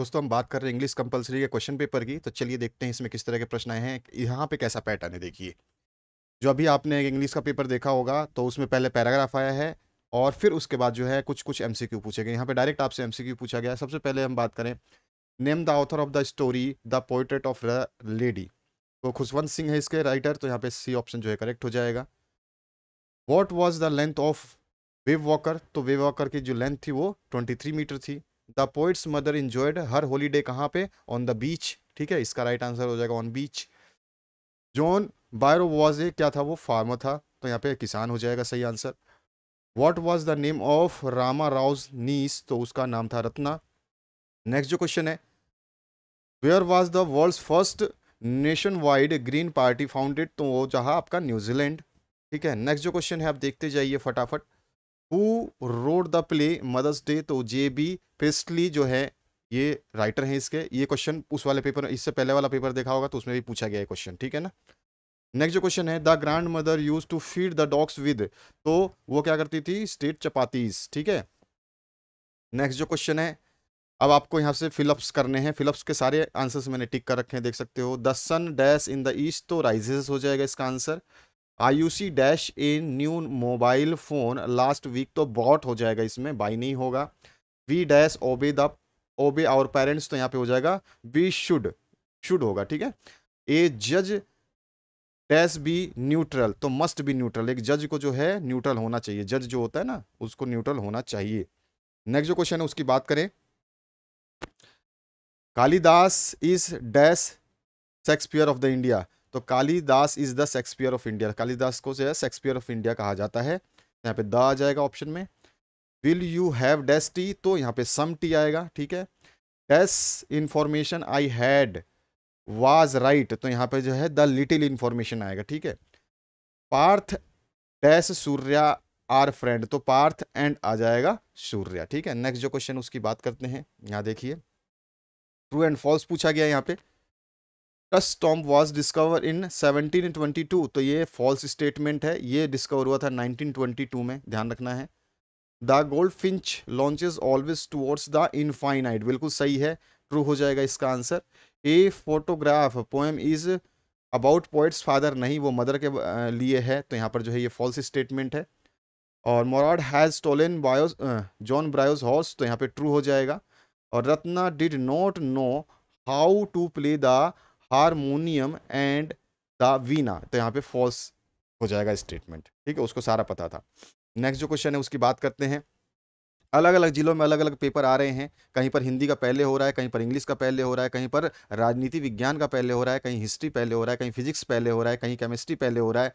दोस्तों हम बात कर रहे हैं इंग्लिश कंपलसरी के क्वेश्चन पेपर की तो चलिए देखते हैं इसमें किस तरह के प्रश्न आए हैं यहाँ पे कैसा पैटर्न है देखिए जो अभी आपने इंग्लिश का पेपर देखा होगा तो उसमें पहले पैराग्राफ आया है और फिर उसके बाद जो है कुछ कुछ एम पूछे गए यहाँ पे डायरेक्ट आपसे एम पूछा गया सबसे पहले हम बात करें name the author of the story the portrait of the lady तो खुशवंत सिंह है इसके राइटर तो यहाँ पे सी ऑप्शन जो है करेक्ट हो जाएगा what was the length of Wave Walker तो वेव वॉकर की जो लेंथ थी वो ट्वेंटी थ्री मीटर थी the poet's mother enjoyed her holiday कहाँ पे ऑन द बीच ठीक है इसका राइट आंसर हो जाएगा on beach John Byro was a क्या था वो फार्मर था तो यहाँ पे किसान हो जाएगा सही answer what was the name of Rama Rau's niece तो उसका नाम था रत्ना नेक्स्ट जो क्वेश्चन है where was the world first nationwide green party founded तो वो जहाँ आपका न्यूजीलैंड ठीक है नेक्स्ट जो क्वेश्चन है आप देखते जाइए फटाफट who wrote the play Mother's Day तो जे बी पेस्टली जो है ये राइटर हैं इसके ये क्वेश्चन उस वाले पेपर इससे पहले वाला पेपर देखा होगा तो उसमें भी पूछा गया है क्वेश्चन ठीक है ना नेक्स्ट जो क्वेश्चन है the grandmother used to feed the dogs with तो वो क्या करती थी स्टेट चपातीज ठीक है नेक्स्ट जो क्वेश्चन है अब आपको यहाँ से फिलअप्स करने हैं फिलअप्स के सारे आंसर्स मैंने टिक कर रखे हैं देख सकते हो the sun dash in the east तो राइजेस हो जाएगा इसका answer I dash a new mobile phone last week तो बॉट हो जाएगा इसमें बाई नहीं होगा we dash obey the obey our parents तो यहाँ पे हो जाएगा वी शुड शुड होगा ठीक है ए जज डैश बी न्यूट्रल तो मस्ट बी न्यूट्रल एक जज को जो है न्यूट्रल होना चाहिए जज जो होता है ना उसको न्यूट्रल होना चाहिए नेक्स्ट जो क्वेश्चन है उसकी बात करें Kalidas is dash Shakespeare of the India तो Kalidas is the Shakespeare of India Kalidas को जो है शेक्सपियर ऑफ इंडिया कहा जाता है यहाँ पे द आ जाएगा ऑप्शन में will you have dash tea तो यहाँ पे सम टी आएगा ठीक है dash information I had was right तो यहाँ पे जो है द लिटिल इंफॉर्मेशन आएगा ठीक है Parth dash Surya are friend तो पार्थ एंड आ जाएगा सूर्या ठीक है नेक्स्ट जो क्वेश्चन उसकी बात करते हैं यहाँ देखिए ट्रू एंड फॉल्स पूछा गया यहाँ पे टस टॉम वॉज डिस्कवर इन 1722 तो ये फॉल्स स्टेटमेंट है ये डिस्कवर हुआ था 1922 में ध्यान रखना है the goldfinch launches always towards the infinite बिल्कुल सही है ट्रू हो जाएगा इसका answer a photograph poem is about poet's father नहीं वो मदर के लिए है तो यहाँ पर जो है ये फॉल्स स्टेटमेंट है और Mourad has stolen Byro's John Byro's horse तो यहाँ पे ट्रू हो जाएगा और Ratna did not know how to play the harmonium and the veena तो यहाँ पे फॉल्स हो जाएगा स्टेटमेंट ठीक है उसको सारा पता था नेक्स्ट जो क्वेश्चन है उसकी बात करते हैं अलग अलग जिलों में अलग अलग पेपर आ रहे हैं कहीं पर हिंदी का पहले हो रहा है कहीं पर इंग्लिश का पहले हो रहा है कहीं पर राजनीति विज्ञान का पहले हो रहा है कहीं हिस्ट्री पहले हो रहा है कहीं फिजिक्स पहले हो रहा है कहीं केमिस्ट्री पहले हो रहा है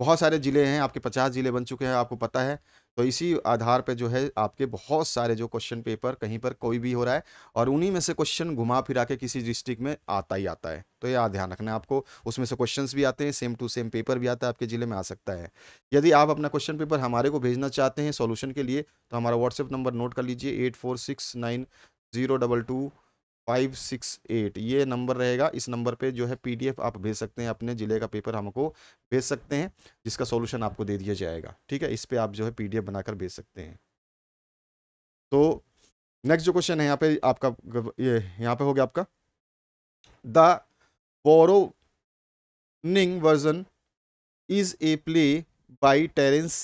बहुत सारे ज़िले हैं आपके पचास ज़िले बन चुके हैं आपको पता है तो इसी आधार पे जो है आपके बहुत सारे जो क्वेश्चन पेपर कहीं पर कोई भी हो रहा है और उन्हीं में से क्वेश्चन घुमा फिरा के किसी डिस्ट्रिक्ट में आता ही आता है तो यह ध्यान रखना है आपको उसमें से क्वेश्चंस भी आते हैं सेम टू सेम पेपर भी आता है आपके ज़िले में आ सकता है यदि आप अपना क्वेश्चन पेपर हमारे को भेजना चाहते हैं सोल्यूशन के लिए तो हमारा व्हाट्सएप नंबर नोट कर लीजिए eight four six nine zero double two five six eight ये नंबर रहेगा इस नंबर पे जो है पीडीएफ आप भेज सकते हैं अपने ज़िले का पेपर हमको भेज सकते हैं जिसका सॉल्यूशन आपको दे दिया जाएगा ठीक है इस पर आप जो है पीडीएफ बनाकर भेज सकते हैं तो नेक्स्ट जो क्वेश्चन है यहाँ पे आपका ये यहाँ पे हो गया आपका the Browning version is a play by Terence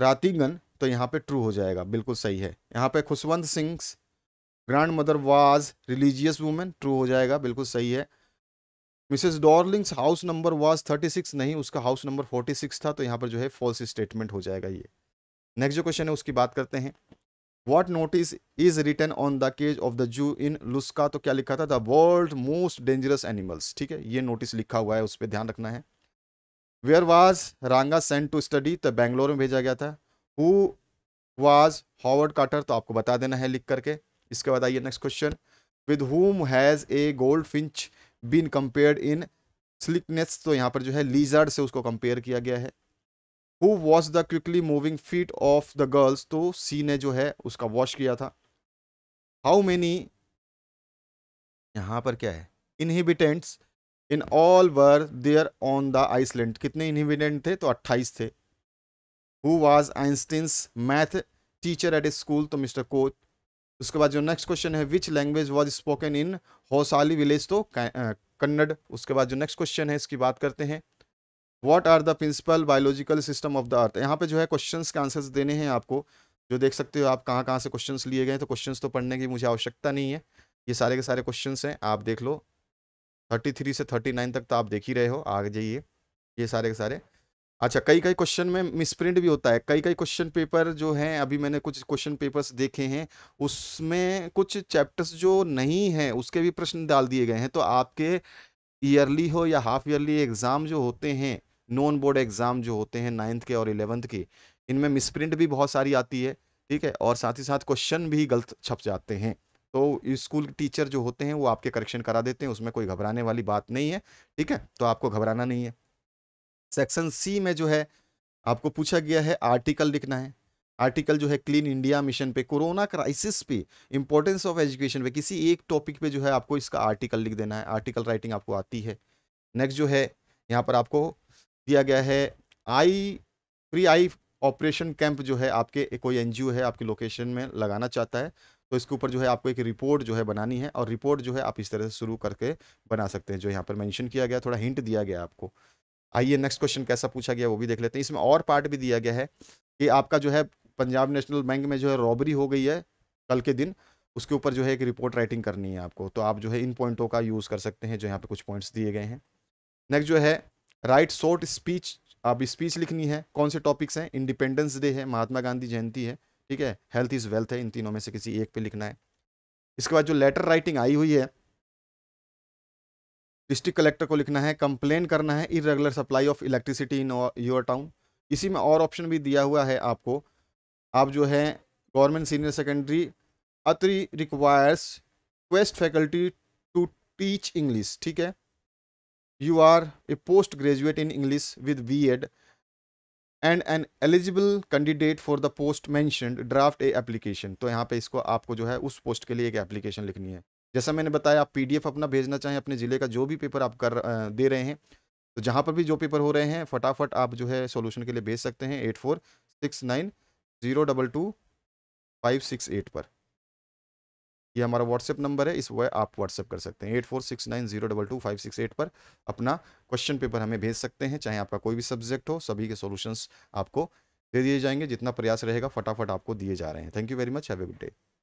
Rattigan तो यहाँ पे ट्रू हो जाएगा बिल्कुल सही है यहाँ पे Khushwant Singh grandmother was religious woman true हो जाएगा बिल्कुल सही है Mrs Darling's house number was 36 नहीं उसका हाउस नंबर 46 था तो यहाँ पर जो है फॉल्स स्टेटमेंट हो जाएगा ये नेक्स्ट जो क्वेश्चन है उसकी बात करते हैं what notice is written on the cage of the zoo in Lusaka तो क्या लिखा था the world most dangerous animals ठीक है ये नोटिस लिखा हुआ है उस पर ध्यान रखना है where was Ranga sent to study तो बेंगलोर में भेजा गया था हु वाज हॉवर्ड कार्टर तो आपको बता देना है लिख करके इसके बाद आइए next question with whom has a goldfinch been compared in sleekness तो यहाँ पर जो है लीजर्ड से उसको कंपेयर किया गया है who was the quickly moving feet of the girls तो सी ने जो है उसका वॉश किया था हाउ मैनी यहाँ पर क्या है inhabitants in all were there on the island कितने इनहिबिटेंट थे तो 28 थे who was Einstein math teacher at a school तो मिस्टर कोच उसके बाद जो नेक्स्ट क्वेश्चन है which language was spoken in Hosali village तो कन्नड़ उसके बाद जो नेक्स्ट क्वेश्चन है इसकी बात करते हैं what are the principal biological system of the earth यहाँ पे जो है क्वेश्चन के आंसर्स देने हैं आपको जो देख सकते हो आप कहाँ कहाँ से क्वेश्चन लिए गए तो क्वेश्चन तो पढ़ने की मुझे आवश्यकता नहीं है ये सारे के सारे क्वेश्चन हैं आप देख लो थ्री से नाइन तक तो आप देख ही रहे हो आगे जाइए ये सारे के सारे अच्छा कई कई क्वेश्चन में मिसप्रिंट भी होता है कई कई क्वेश्चन पेपर जो हैं अभी मैंने कुछ क्वेश्चन पेपर्स देखे हैं उसमें कुछ चैप्टर्स जो नहीं हैं उसके भी प्रश्न डाल दिए गए हैं तो आपके ईयरली हो या हाफ ईयरली एग्ज़ाम जो होते हैं नॉन बोर्ड एग्ज़ाम जो होते हैं नाइन्थ के और इलेवंथ के इनमें मिसप्रिंट भी बहुत सारी आती है ठीक है और साथ ही साथ क्वेश्चन भी गलत छप जाते हैं तो स्कूल टीचर जो होते हैं वो आपके करेक्शन करा देते हैं उसमें कोई घबराने वाली बात नहीं है ठीक है तो आपको घबराना नहीं है सेक्शन सी में जो है आपको पूछा गया है आर्टिकल लिखना है आर्टिकल जो है क्लीन इंडिया मिशन पे कोरोना क्राइसिस पे इंपॉर्टेंस ऑफ एजुकेशन पे किसी एक टॉपिक पे जो है आपको इसका आर्टिकल लिख देना है आर्टिकल राइटिंग आपको आती है नेक्स्ट जो है यहाँ पर आपको दिया गया है eye pre eye operation camp जो है आपके कोई एनजीओ है आपके लोकेशन में लगाना चाहता है तो इसके ऊपर जो है आपको एक रिपोर्ट जो है बनानी है और रिपोर्ट जो है आप इस तरह से शुरू करके बना सकते हैं जो यहाँ पर मैंशन किया गया थोड़ा हिंट दिया गया आपको आइए नेक्स्ट क्वेश्चन कैसा पूछा गया वो भी देख लेते हैं इसमें और पार्ट भी दिया गया है कि आपका जो है पंजाब नेशनल बैंक में जो है रॉबरी हो गई है कल के दिन उसके ऊपर जो है एक रिपोर्ट राइटिंग करनी है आपको तो आप जो है इन पॉइंटों का यूज़ कर सकते हैं जो यहाँ पे कुछ पॉइंट्स दिए गए हैं नेक्स्ट जो है राइट शॉर्ट स्पीच आप स्पीच लिखनी है कौन से टॉपिक्स हैं इंडिपेंडेंस डे है महात्मा गांधी जयंती है ठीक है हेल्थ इज़ वेल्थ है इन तीनों में से किसी एक पे लिखना है इसके बाद जो लेटर राइटिंग आई हुई है डिस्ट्रिक्ट कलेक्टर को लिखना है कंप्लेन करना है irregular supply of electricity in your town इसी में और ऑप्शन भी दिया हुआ है आपको आप जो है गवर्नमेंट सीनियर सेकेंडरी अतरी requires guest faculty to teach English ठीक है you are a post graduate in English with B Ed and an eligible candidate for the post mentioned draft a application तो यहाँ पे इसको आपको जो है उस पोस्ट के लिए एक एप्लीकेशन लिखनी है जैसा मैंने बताया आप पीडीएफ अपना भेजना चाहें अपने ज़िले का जो भी पेपर आप कर दे रहे हैं तो जहाँ पर भी जो पेपर हो रहे हैं फटाफट आप जो है सोल्यूशन के लिए भेज सकते हैं eight four six nine zero double two five six eight पर ये हमारा व्हाट्सएप नंबर है इस वह आप व्हाट्सएप कर सकते हैं eight four six nine zero double two five six eight पर अपना क्वेश्चन पेपर हमें भेज सकते हैं चाहे आपका कोई भी सब्जेक्ट हो सभी के सॉल्यूशंस आपको दे दिए जाएंगे जितना प्रयास रहेगा फटाफट आपको दिए जा रहे हैं thank you very much have a good day